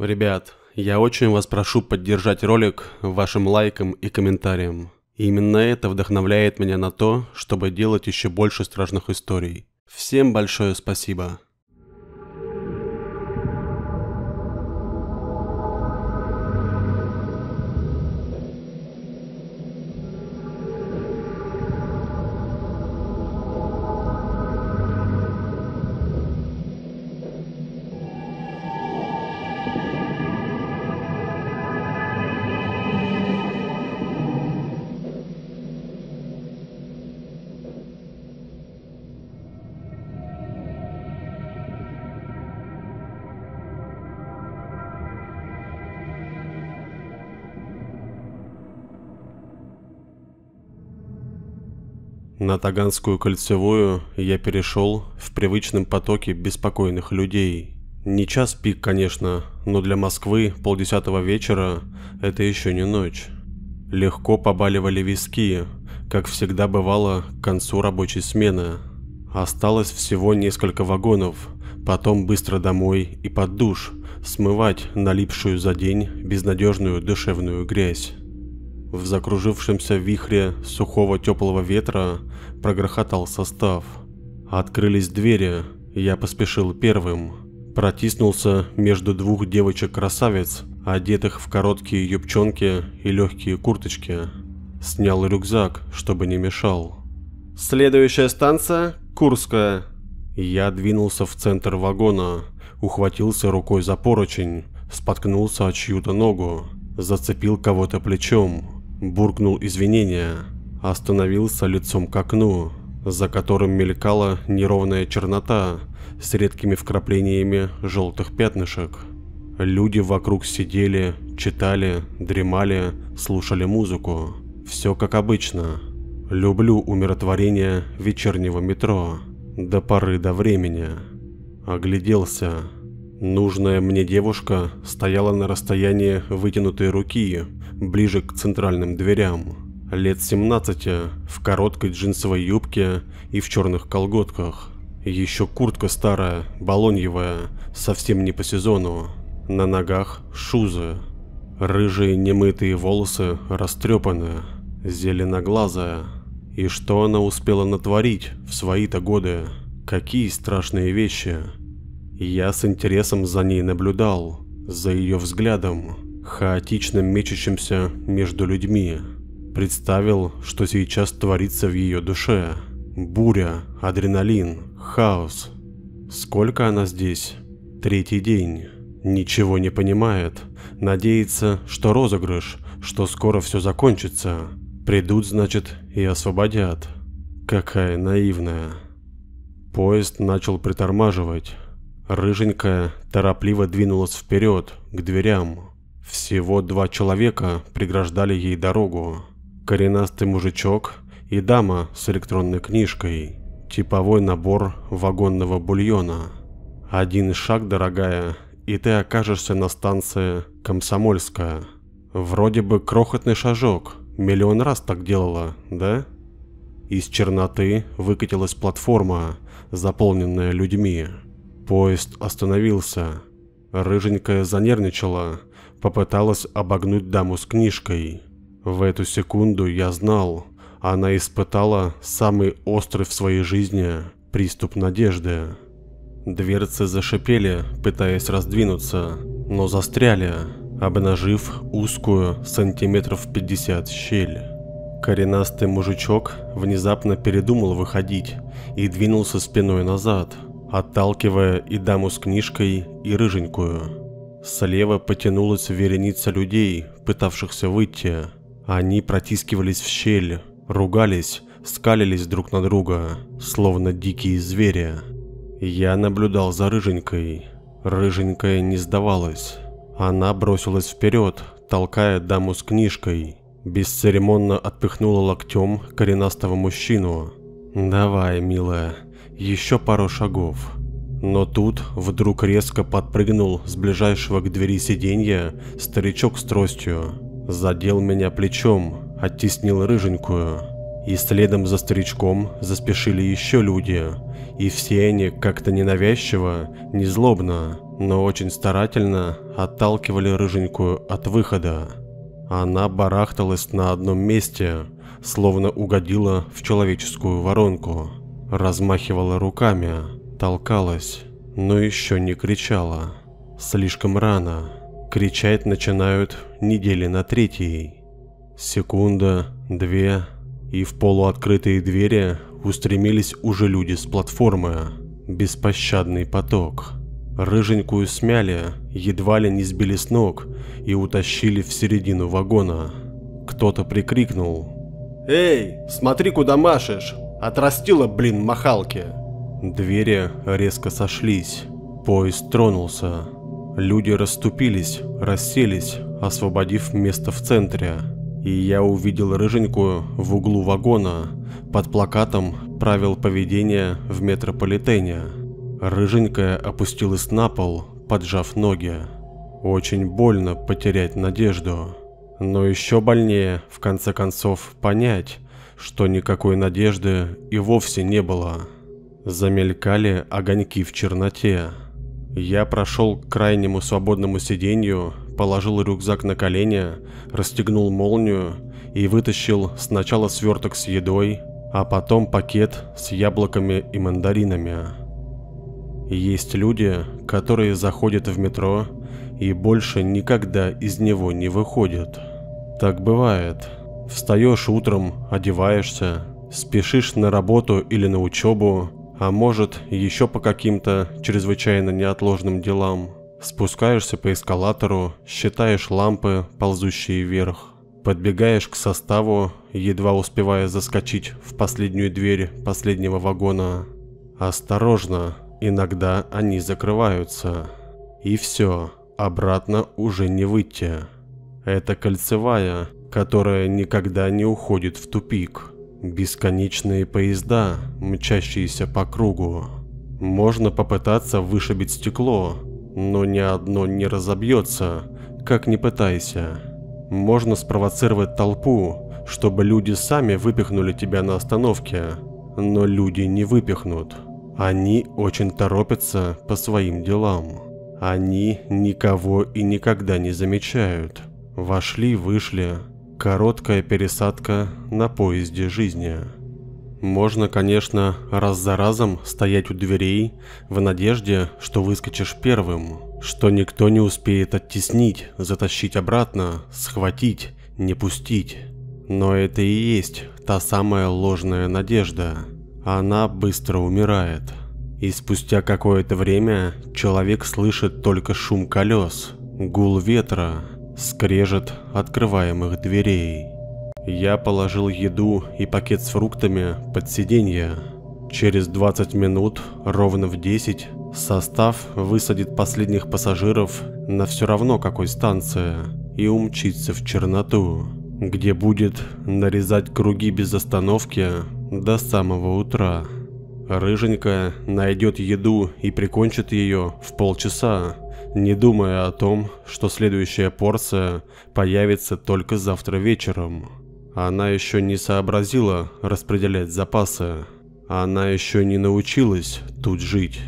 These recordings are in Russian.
Ребят, я очень вас прошу поддержать ролик вашим лайком и комментарием. именно это вдохновляет меня на то, чтобы делать еще больше страшных историй. Всем большое спасибо. На Таганскую кольцевую я перешел в привычном потоке беспокойных людей. Не час пик, конечно, но для Москвы полдесятого вечера это еще не ночь. Легко побаливали виски, как всегда бывало к концу рабочей смены. Осталось всего несколько вагонов, потом быстро домой и под душ, смывать налипшую за день безнадежную душевную грязь. В закружившемся вихре сухого теплого ветра прогрохотал состав. Открылись двери, я поспешил первым. Протиснулся между двух девочек-красавиц, одетых в короткие юбчонки и легкие курточки. Снял рюкзак, чтобы не мешал. «Следующая станция – Курская». Я двинулся в центр вагона, ухватился рукой за поручень, споткнулся о чью-то ногу, зацепил кого-то плечом, буркнул извинения, остановился лицом к окну, за которым мелькала неровная чернота с редкими вкраплениями желтых пятнышек. Люди вокруг сидели, читали, дремали, слушали музыку. Все как обычно. Люблю умиротворение вечернего метро. До поры до времени. Огляделся. Нужная мне девушка стояла на расстоянии вытянутой руки ближе к центральным дверям, лет 17, в короткой джинсовой юбке и в черных колготках. Еще куртка старая, балоньевая, совсем не по сезону. На ногах шузы. Рыжие немытые волосы растрепаны, зеленоглазая. И что она успела натворить в свои-то годы? Какие страшные вещи! Я с интересом за ней наблюдал, за ее взглядом, хаотичным мечущимся между людьми. Представил, что сейчас творится в ее душе. Буря, адреналин, хаос. Сколько она здесь? Третий день. Ничего не понимает. Надеется, что розыгрыш, что скоро все закончится. Придут, значит, и освободят. Какая наивная. Поезд начал притормаживать. Рыженькая торопливо двинулась вперед, к дверям. Всего два человека преграждали ей дорогу. Коренастый мужичок и дама с электронной книжкой. Типовой набор вагонного бульона. Один шаг, дорогая, и ты окажешься на станции Комсомольская. Вроде бы крохотный шажок. Миллион раз так делала, да? Из черноты выкатилась платформа, заполненная людьми. Поезд остановился. Рыженькая занервничала, попыталась обогнуть даму с книжкой. В эту секунду я знал, она испытала самый острый в своей жизни приступ надежды. Дверцы зашипели, пытаясь раздвинуться, но застряли, обнажив узкую сантиметров 50 щель. Коренастый мужичок внезапно передумал выходить и двинулся спиной назад – отталкивая и даму с книжкой, и рыженькую. Слева потянулась вереница людей, пытавшихся выйти. Они протискивались в щель, ругались, скалились друг на друга, словно дикие звери. Я наблюдал за рыженькой. Рыженькая не сдавалась. Она бросилась вперед, толкая даму с книжкой. Бесцеремонно отпихнула локтем коренастого мужчину. «Давай, милая, еще пару шагов. Но тут вдруг резко подпрыгнул с ближайшего к двери сиденья старичок с тростью. Задел меня плечом, оттеснил рыженькую. И следом за старичком заспешили еще люди. И все они как-то ненавязчиво, незлобно, но очень старательно отталкивали рыженькую от выхода. Она барахталась на одном месте, словно угодила в человеческую воронку размахивала руками, толкалась, но еще не кричала. Слишком рано. Кричать начинают недели на третьей. Секунда, две, и в полуоткрытые двери устремились уже люди с платформы. Беспощадный поток. Рыженькую смяли, едва ли не сбили с ног и утащили в середину вагона. Кто-то прикрикнул. «Эй, смотри, куда машешь! Отрастила, блин, махалки. Двери резко сошлись. Поезд тронулся. Люди расступились, расселись, освободив место в центре. И я увидел рыженьку в углу вагона. Под плакатом правил поведения в метрополитене. Рыженькая опустилась на пол, поджав ноги. Очень больно потерять надежду. Но еще больнее, в конце концов, понять, что никакой надежды и вовсе не было. Замелькали огоньки в черноте. Я прошел к крайнему свободному сиденью, положил рюкзак на колени, расстегнул молнию и вытащил сначала сверток с едой, а потом пакет с яблоками и мандаринами. Есть люди, которые заходят в метро и больше никогда из него не выходят. Так бывает. Встаешь утром, одеваешься, спешишь на работу или на учебу, а может еще по каким-то чрезвычайно неотложным делам. Спускаешься по эскалатору, считаешь лампы, ползущие вверх. Подбегаешь к составу, едва успевая заскочить в последнюю дверь последнего вагона. Осторожно, иногда они закрываются. И все, обратно уже не выйти. Это кольцевая, которая никогда не уходит в тупик. Бесконечные поезда, мчащиеся по кругу. Можно попытаться вышибить стекло, но ни одно не разобьется, как ни пытайся. Можно спровоцировать толпу, чтобы люди сами выпихнули тебя на остановке, но люди не выпихнут. Они очень торопятся по своим делам. Они никого и никогда не замечают. Вошли, вышли, Короткая пересадка на поезде жизни. Можно, конечно, раз за разом стоять у дверей в надежде, что выскочишь первым, что никто не успеет оттеснить, затащить обратно, схватить, не пустить. Но это и есть та самая ложная надежда. Она быстро умирает. И спустя какое-то время человек слышит только шум колес, гул ветра, скрежет открываемых дверей. Я положил еду и пакет с фруктами под сиденье. Через 20 минут, ровно в 10, состав высадит последних пассажиров на все равно какой станции и умчится в черноту, где будет нарезать круги без остановки до самого утра. Рыженька найдет еду и прикончит ее в полчаса, не думая о том, что следующая порция появится только завтра вечером. Она еще не сообразила распределять запасы, она еще не научилась тут жить.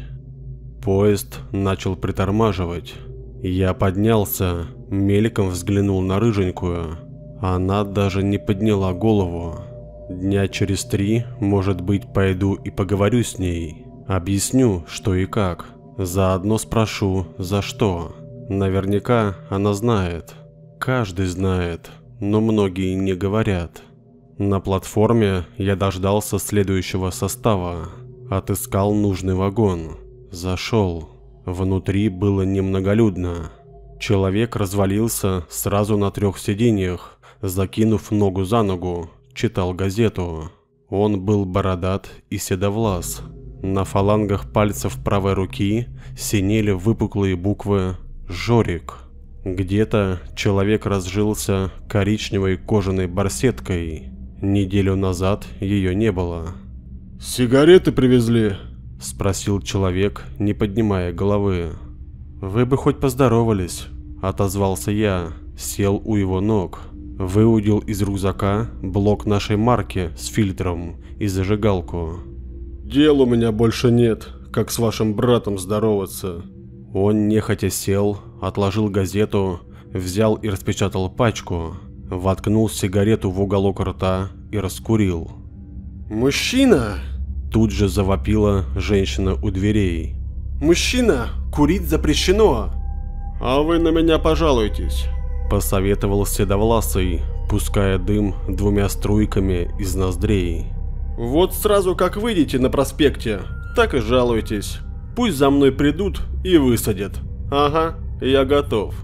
Поезд начал притормаживать. Я поднялся, мельком взглянул на рыженькую. Она даже не подняла голову. Дня через три, может быть, пойду и поговорю с ней. Объясню, что и как. Заодно спрошу, за что. Наверняка она знает. Каждый знает, но многие не говорят. На платформе я дождался следующего состава. Отыскал нужный вагон. Зашел. Внутри было немноголюдно. Человек развалился сразу на трех сиденьях, закинув ногу за ногу, читал газету. Он был бородат и седовлас, на фалангах пальцев правой руки синели выпуклые буквы «Жорик». Где-то человек разжился коричневой кожаной барсеткой. Неделю назад ее не было. «Сигареты привезли?» – спросил человек, не поднимая головы. «Вы бы хоть поздоровались», – отозвался я, сел у его ног, выудил из рюкзака блок нашей марки с фильтром и зажигалку. «Дел у меня больше нет, как с вашим братом здороваться». Он нехотя сел, отложил газету, взял и распечатал пачку, воткнул сигарету в уголок рта и раскурил. «Мужчина!» Тут же завопила женщина у дверей. «Мужчина, курить запрещено!» «А вы на меня пожалуйтесь!» Посоветовал Седовласый, пуская дым двумя струйками из ноздрей. Вот сразу как выйдете на проспекте, так и жалуйтесь. Пусть за мной придут и высадят. Ага, я готов.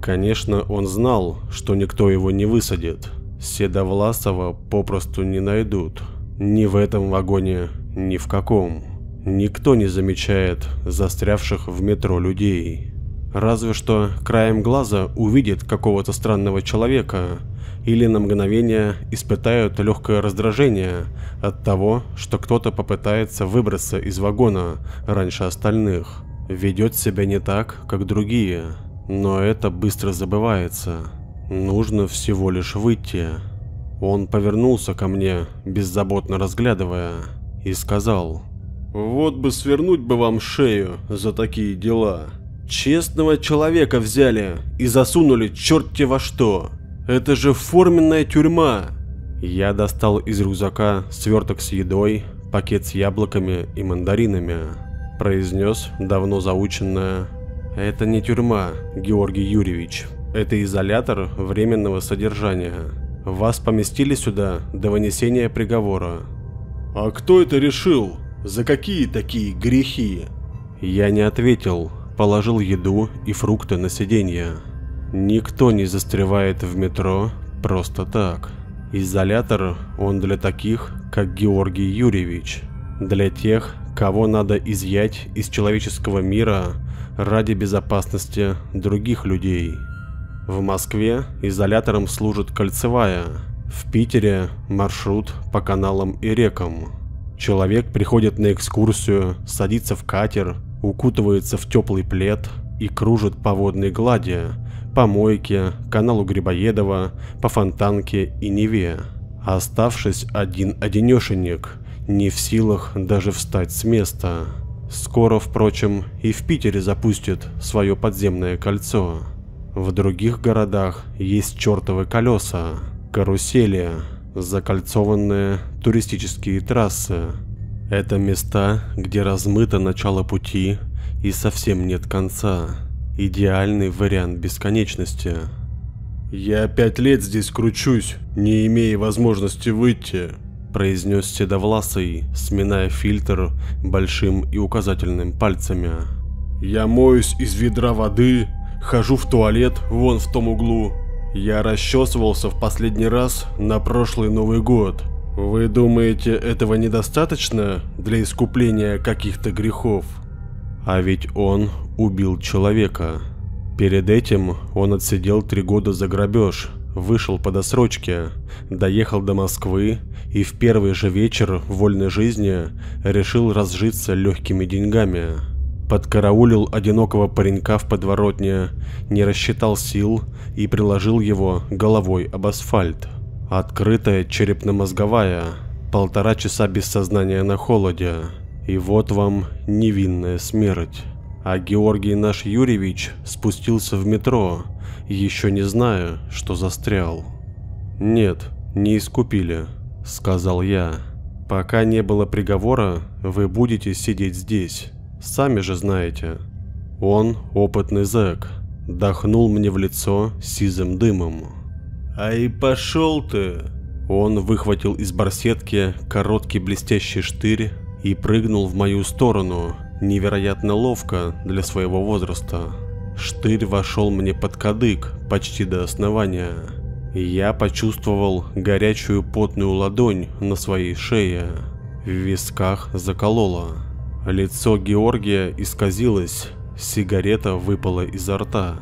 Конечно, он знал, что никто его не высадит. Седовласова попросту не найдут. Ни в этом вагоне, ни в каком. Никто не замечает застрявших в метро людей. Разве что краем глаза увидит какого-то странного человека, или на мгновение испытают легкое раздражение от того, что кто-то попытается выбраться из вагона раньше остальных, ведет себя не так, как другие, но это быстро забывается. Нужно всего лишь выйти. Он повернулся ко мне, беззаботно разглядывая, и сказал, «Вот бы свернуть бы вам шею за такие дела. Честного человека взяли и засунули черти во что». Это же форменная тюрьма. Я достал из рюкзака сверток с едой, пакет с яблоками и мандаринами. Произнес давно заученное «Это не тюрьма, Георгий Юрьевич. Это изолятор временного содержания. Вас поместили сюда до вынесения приговора». «А кто это решил? За какие такие грехи?» Я не ответил, положил еду и фрукты на сиденье. Никто не застревает в метро просто так. Изолятор он для таких, как Георгий Юрьевич. Для тех, кого надо изъять из человеческого мира ради безопасности других людей. В Москве изолятором служит Кольцевая, в Питере маршрут по каналам и рекам. Человек приходит на экскурсию, садится в катер, укутывается в теплый плед и кружит по водной глади, помойке, каналу Грибоедова, по фонтанке и Неве, а оставшись один-одинешенек, не в силах даже встать с места. Скоро, впрочем, и в Питере запустят свое подземное кольцо. В других городах есть чертовы колеса, карусели, закольцованные туристические трассы. Это места, где размыто начало пути и совсем нет конца идеальный вариант бесконечности. «Я пять лет здесь кручусь, не имея возможности выйти», – произнес Седовласый, сминая фильтр большим и указательным пальцами. «Я моюсь из ведра воды, хожу в туалет вон в том углу. Я расчесывался в последний раз на прошлый Новый год. Вы думаете, этого недостаточно для искупления каких-то грехов?» А ведь он убил человека. Перед этим он отсидел три года за грабеж, вышел по досрочке, доехал до Москвы и в первый же вечер вольной жизни решил разжиться легкими деньгами. Подкараулил одинокого паренька в подворотне, не рассчитал сил и приложил его головой об асфальт. Открытая черепно-мозговая, полтора часа без сознания на холоде, и вот вам невинная смерть а Георгий наш Юрьевич спустился в метро, еще не зная, что застрял. «Нет, не искупили», — сказал я. «Пока не было приговора, вы будете сидеть здесь, сами же знаете». Он, опытный зэк, дохнул мне в лицо сизым дымом. «А и пошел ты!» Он выхватил из барсетки короткий блестящий штырь и прыгнул в мою сторону — Невероятно ловко для своего возраста. Штырь вошел мне под кадык, почти до основания. Я почувствовал горячую потную ладонь на своей шее. В висках закололо. Лицо Георгия исказилось, сигарета выпала изо рта.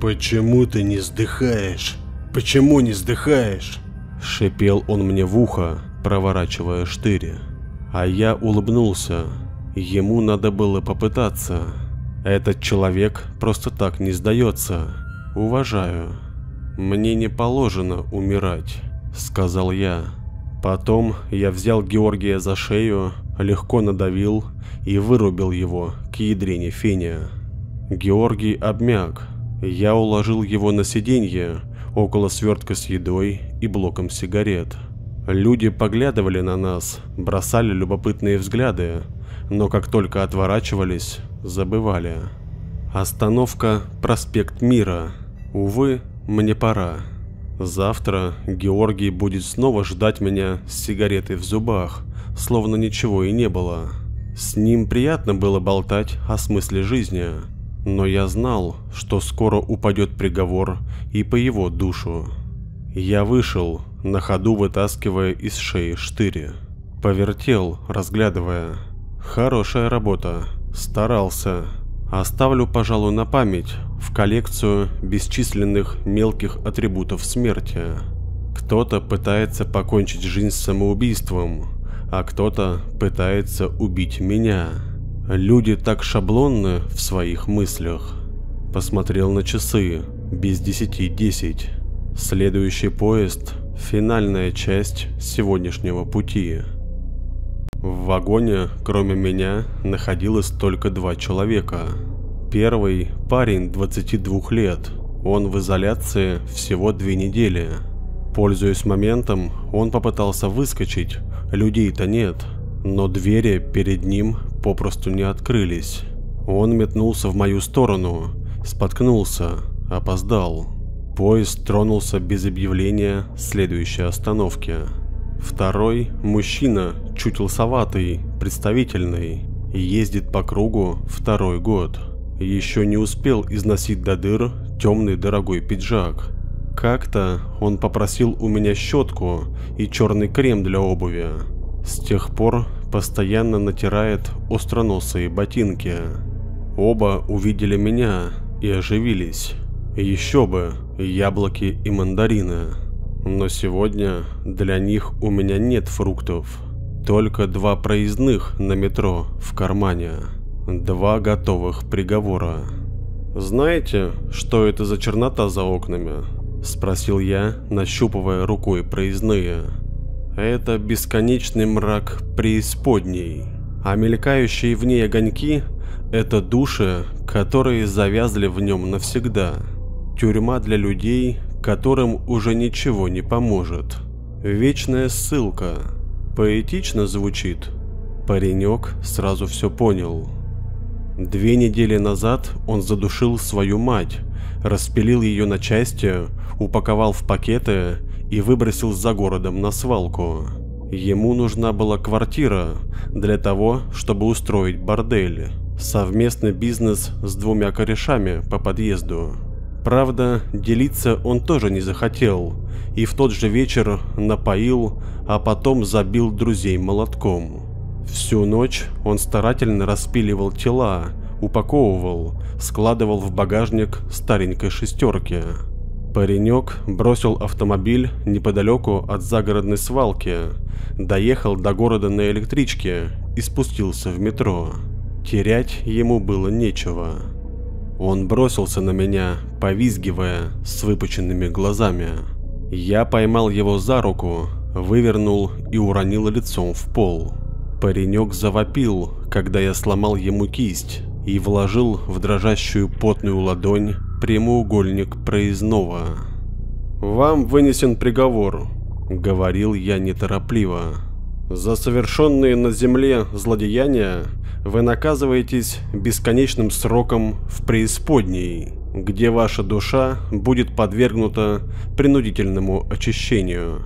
«Почему ты не вздыхаешь? Почему не вздыхаешь? Шипел он мне в ухо, проворачивая штыри. А я улыбнулся. Ему надо было попытаться. Этот человек просто так не сдается. Уважаю. Мне не положено умирать, сказал я. Потом я взял Георгия за шею, легко надавил и вырубил его к ядрине Феня. Георгий обмяк. Я уложил его на сиденье около свертка с едой и блоком сигарет. Люди поглядывали на нас, бросали любопытные взгляды, но как только отворачивались, забывали. Остановка «Проспект Мира». Увы, мне пора. Завтра Георгий будет снова ждать меня с сигаретой в зубах, словно ничего и не было. С ним приятно было болтать о смысле жизни, но я знал, что скоро упадет приговор и по его душу. Я вышел, на ходу вытаскивая из шеи штыри. Повертел, разглядывая – Хорошая работа. Старался. Оставлю, пожалуй, на память в коллекцию бесчисленных мелких атрибутов смерти. Кто-то пытается покончить жизнь самоубийством, а кто-то пытается убить меня. Люди так шаблонны в своих мыслях. Посмотрел на часы. Без десяти десять. Следующий поезд – финальная часть сегодняшнего пути. В вагоне, кроме меня, находилось только два человека. Первый – парень 22 лет. Он в изоляции всего две недели. Пользуясь моментом, он попытался выскочить, людей-то нет, но двери перед ним попросту не открылись. Он метнулся в мою сторону, споткнулся, опоздал. Поезд тронулся без объявления следующей остановки. Второй – мужчина, чуть лосоватый, представительный, ездит по кругу второй год. Еще не успел износить до дыр темный дорогой пиджак. Как-то он попросил у меня щетку и черный крем для обуви. С тех пор постоянно натирает остроносые ботинки. Оба увидели меня и оживились. Еще бы, яблоки и мандарины. Но сегодня для них у меня нет фруктов. Только два проездных на метро в кармане. Два готовых приговора. «Знаете, что это за чернота за окнами?» – спросил я, нащупывая рукой проездные. «Это бесконечный мрак преисподней, а мелькающие в ней огоньки – это души, которые завязли в нем навсегда. Тюрьма для людей, которым уже ничего не поможет. Вечная ссылка. Поэтично звучит. Паренек сразу все понял. Две недели назад он задушил свою мать, распилил ее на части, упаковал в пакеты и выбросил за городом на свалку. Ему нужна была квартира для того, чтобы устроить бордель, совместный бизнес с двумя корешами по подъезду. Правда, делиться он тоже не захотел, и в тот же вечер напоил, а потом забил друзей молотком. Всю ночь он старательно распиливал тела, упаковывал, складывал в багажник старенькой шестерки. Паренек бросил автомобиль неподалеку от загородной свалки, доехал до города на электричке и спустился в метро. Терять ему было нечего. Он бросился на меня, повизгивая с выпученными глазами. Я поймал его за руку, вывернул и уронил лицом в пол. Паренек завопил, когда я сломал ему кисть и вложил в дрожащую потную ладонь прямоугольник проездного. «Вам вынесен приговор», — говорил я неторопливо. За совершенные на земле злодеяния вы наказываетесь бесконечным сроком в преисподней, где ваша душа будет подвергнута принудительному очищению.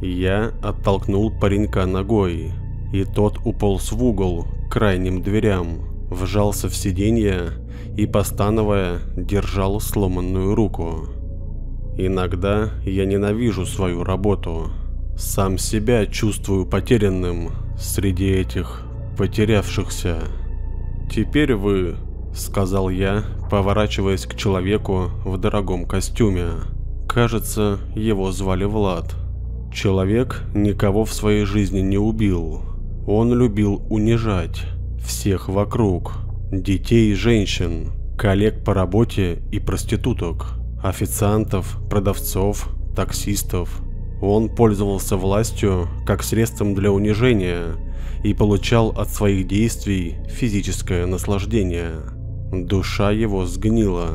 Я оттолкнул паренька ногой, и тот уполз в угол к крайним дверям, вжался в сиденье и, постановая, держал сломанную руку. Иногда я ненавижу свою работу, сам себя чувствую потерянным среди этих потерявшихся. Теперь вы, сказал я, поворачиваясь к человеку в дорогом костюме. Кажется, его звали Влад. Человек никого в своей жизни не убил. Он любил унижать всех вокруг. Детей и женщин, коллег по работе и проституток, официантов, продавцов, таксистов – он пользовался властью как средством для унижения и получал от своих действий физическое наслаждение. Душа его сгнила.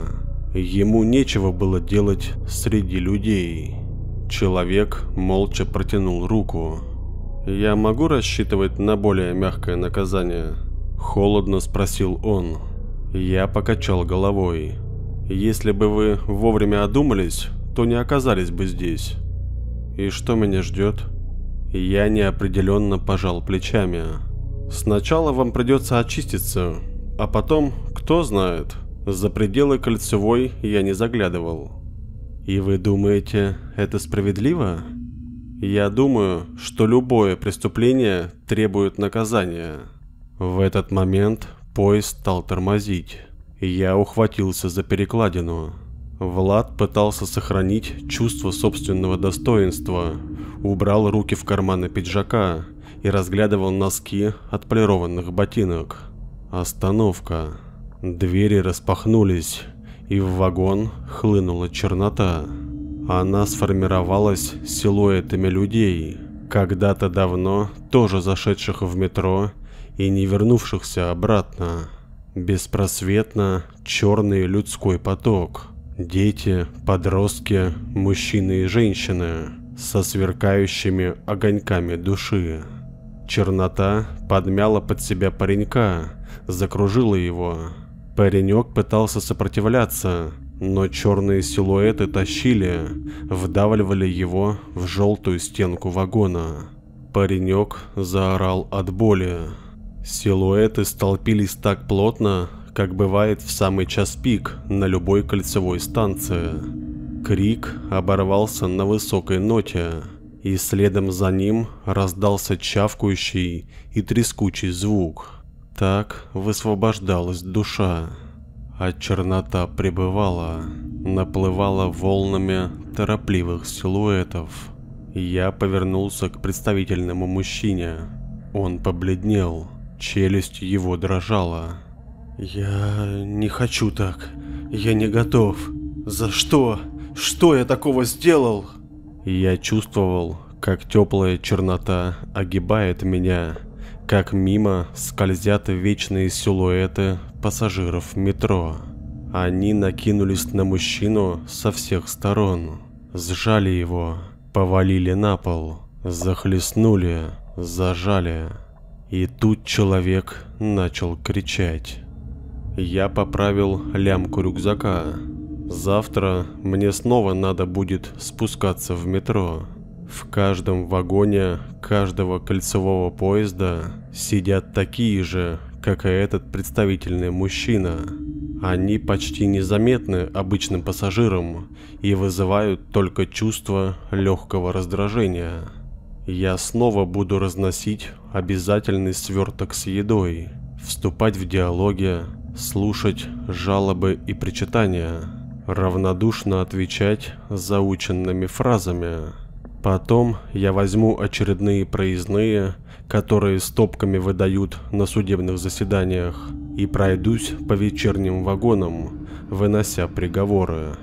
Ему нечего было делать среди людей. Человек молча протянул руку. «Я могу рассчитывать на более мягкое наказание?» Холодно спросил он. Я покачал головой. «Если бы вы вовремя одумались, то не оказались бы здесь. И что меня ждет? Я неопределенно пожал плечами. Сначала вам придется очиститься, а потом, кто знает, за пределы кольцевой я не заглядывал. И вы думаете, это справедливо? Я думаю, что любое преступление требует наказания. В этот момент поезд стал тормозить. Я ухватился за перекладину. Влад пытался сохранить чувство собственного достоинства, убрал руки в карманы пиджака и разглядывал носки отполированных ботинок. Остановка. Двери распахнулись, и в вагон хлынула чернота. Она сформировалась силуэтами людей, когда-то давно тоже зашедших в метро и не вернувшихся обратно. Беспросветно черный людской поток – Дети, подростки, мужчины и женщины со сверкающими огоньками души. Чернота подмяла под себя паренька, закружила его. Паренек пытался сопротивляться, но черные силуэты тащили, вдавливали его в желтую стенку вагона. Паренек заорал от боли. Силуэты столпились так плотно, как бывает в самый час пик на любой кольцевой станции. Крик оборвался на высокой ноте, и следом за ним раздался чавкающий и трескучий звук. Так высвобождалась душа, а чернота пребывала, наплывала волнами торопливых силуэтов. Я повернулся к представительному мужчине. Он побледнел, челюсть его дрожала. Я не хочу так. Я не готов. За что? Что я такого сделал? Я чувствовал, как теплая чернота огибает меня, как мимо скользят вечные силуэты пассажиров метро. Они накинулись на мужчину со всех сторон, сжали его, повалили на пол, захлестнули, зажали. И тут человек начал кричать. Я поправил лямку рюкзака. Завтра мне снова надо будет спускаться в метро. В каждом вагоне каждого кольцевого поезда сидят такие же, как и этот представительный мужчина. Они почти незаметны обычным пассажирам и вызывают только чувство легкого раздражения. Я снова буду разносить обязательный сверток с едой, вступать в диалоги слушать жалобы и причитания, равнодушно отвечать заученными фразами. Потом я возьму очередные проездные, которые стопками выдают на судебных заседаниях, и пройдусь по вечерним вагонам, вынося приговоры.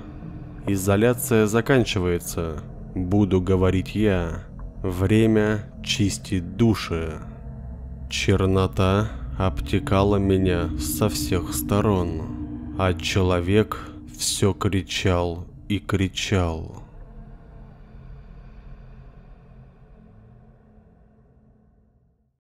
Изоляция заканчивается, буду говорить я. Время чистит души. Чернота обтекала меня со всех сторон, а человек все кричал и кричал.